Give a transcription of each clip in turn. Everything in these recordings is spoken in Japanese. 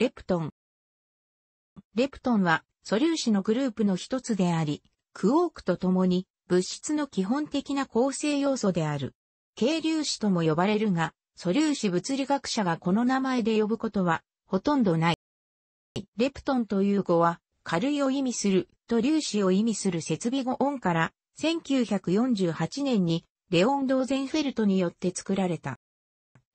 レプトン。レプトンは素粒子のグループの一つであり、クオークと共に物質の基本的な構成要素である。軽粒子とも呼ばれるが、素粒子物理学者がこの名前で呼ぶことはほとんどない。レプトンという語は、軽いを意味すると粒子を意味する設備語音から、1948年にレオン・ローゼンフェルトによって作られた。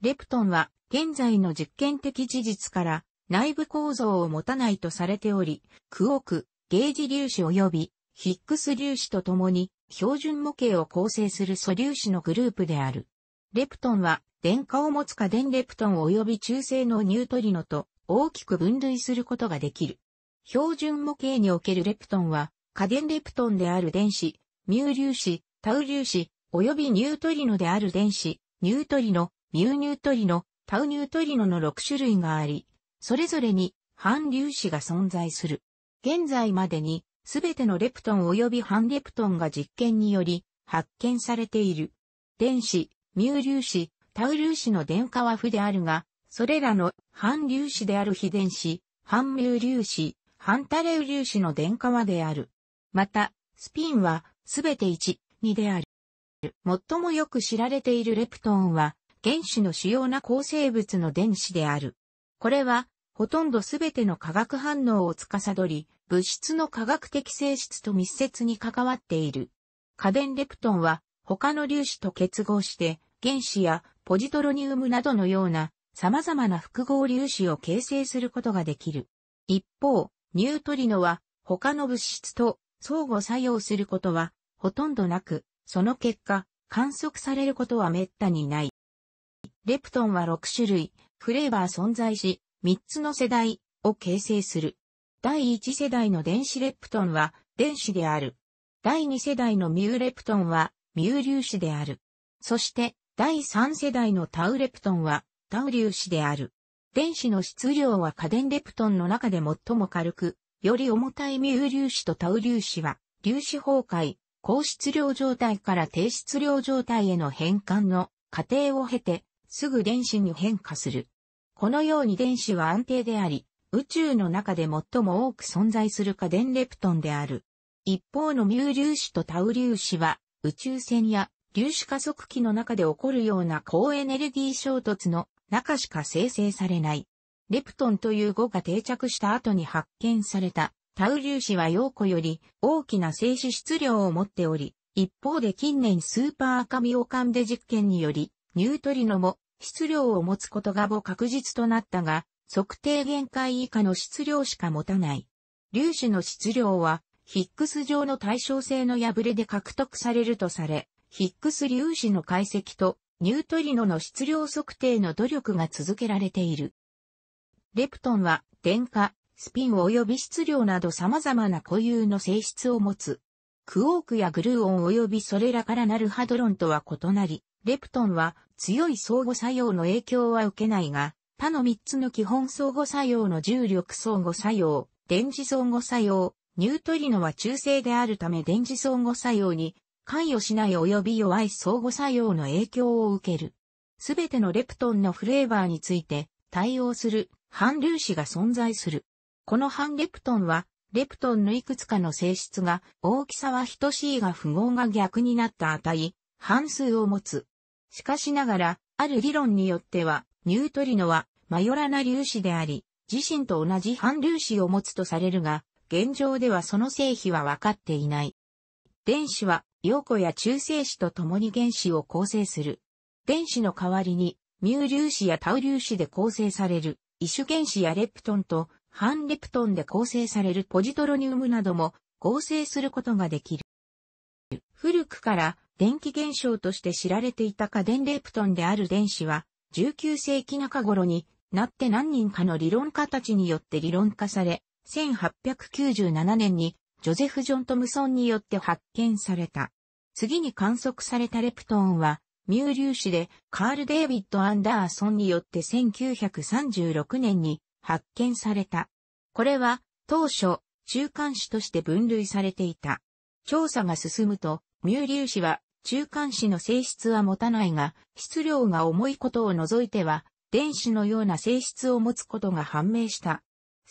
レプトンは現在の実験的事実から内部構造を持たないとされており、クオーク、ゲージ粒子及びヒックス粒子とともに標準模型を構成する素粒子のグループである。レプトンは電荷を持つ過電レプトン及び中性のニュートリノと大きく分類することができる。標準模型におけるレプトンは過電レプトンである電子、ミュー粒子、タウ粒子、及びニュートリノである電子、ニュートリノ、ミューニュートリノ、タウニュートリノの6種類があり、それぞれに反粒子が存在する。現在までに、すべてのレプトン及び反レプトンが実験により発見されている。電子、ミュー粒子、タウ粒子の電化は負であるが、それらの反粒子である非電子、反ミュー粒子、反タレウ粒子の電化はである。また、スピンはすべて1、2である。最もよく知られているレプトンは、原子の主要な構成物の電子である。これは、ほとんどすべての化学反応を司り、物質の化学的性質と密接に関わっている。家電レプトンは他の粒子と結合して原子やポジトロニウムなどのような様々な複合粒子を形成することができる。一方、ニュートリノは他の物質と相互作用することはほとんどなく、その結果、観測されることは滅多にない。レプトンは6種類、フレーバー存在し、3つの世代を形成する。第1世代の電子レプトンは電子である。第2世代のミューレプトンはミュー粒子である。そして第3世代のタウレプトンはタウ粒子である。電子の質量は家電レプトンの中で最も軽く、より重たいミュー粒子とタウ粒子は粒子崩壊、高質量状態から低質量状態への変換の過程を経てすぐ電子に変化する。このように電子は安定であり、宇宙の中で最も多く存在する家電レプトンである。一方のミュー粒子とタウ粒子は、宇宙船や粒子加速器の中で起こるような高エネルギー衝突の中しか生成されない。レプトンという語が定着した後に発見されたタウ粒子は陽子より大きな静止質量を持っており、一方で近年スーパーアカミオカンデ実験により、ニュートリノも質量を持つことがぼ確実となったが、測定限界以下の質量しか持たない。粒子の質量は、ヒックス上の対称性の破れで獲得されるとされ、ヒックス粒子の解析とニュートリノの質量測定の努力が続けられている。レプトンは、電荷、スピン及び質量など様々な固有の性質を持つ。クオークやグルーオン及びそれらからなるハドロンとは異なり、レプトンは強い相互作用の影響は受けないが、他の3つの基本相互作用の重力相互作用、電磁相互作用、ニュートリノは中性であるため電磁相互作用に関与しない及び弱い相互作用の影響を受ける。すべてのレプトンのフレーバーについて対応する反粒子が存在する。この反レプトンは、レプトンのいくつかの性質が大きさは等しいが符号が逆になった値、半数を持つ。しかしながら、ある理論によっては、ニュートリノはマヨラな粒子であり、自身と同じ反粒子を持つとされるが、現状ではその性比は分かっていない。電子は、陽子や中性子と共に原子を構成する。電子の代わりに、ミュー粒子やタウ粒子で構成される、異種原子やレプトンと、反レプトンで構成されるポジトロニウムなども合成することができる。古くから電気現象として知られていた家電レプトンである電子は、19世紀中頃になって何人かの理論家たちによって理論化され、1897年にジョゼフ・ジョン・トムソンによって発見された。次に観測されたレプトンは、ミュー粒子でカール・デイビッド・アンダーソンによって1936年に発見された。これは当初、中間子として分類されていた。調査が進むと、ミュー粒子は中間子の性質は持たないが、質量が重いことを除いては、電子のような性質を持つことが判明した。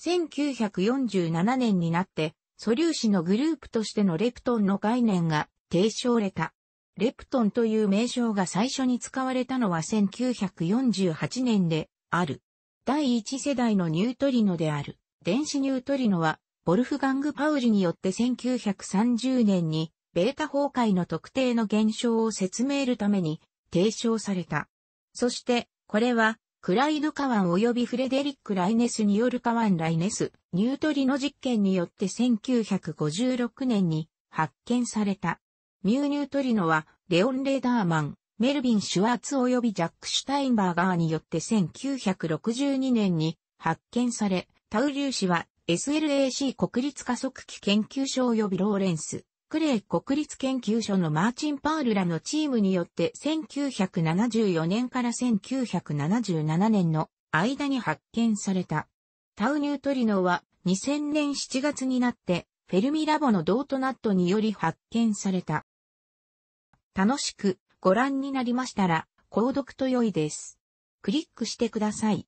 1947年になって、素粒子のグループとしてのレプトンの概念が提唱れた。レプトンという名称が最初に使われたのは1948年である。第一世代のニュートリノである。電子ニュートリノはボルフガング・パウリによって1930年に、ベータ崩壊の特定の現象を説明るために提唱された。そして、これは、クライド・カワン及びフレデリック・ライネスによるカワン・ライネス、ニュートリノ実験によって1956年に発見された。ミューニュートリノは、レオン・レーダーマン、メルビン・シュワーツ及びジャック・シュタインバーガーによって1962年に発見され、タウリュー氏は SLAC 国立加速器研究所及びローレンス、クレイ国立研究所のマーチン・パールらのチームによって1974年から1977年の間に発見された。タウニュートリノは2000年7月になってフェルミラボのドートナットにより発見された。楽しくご覧になりましたら、購読と良いです。クリックしてください。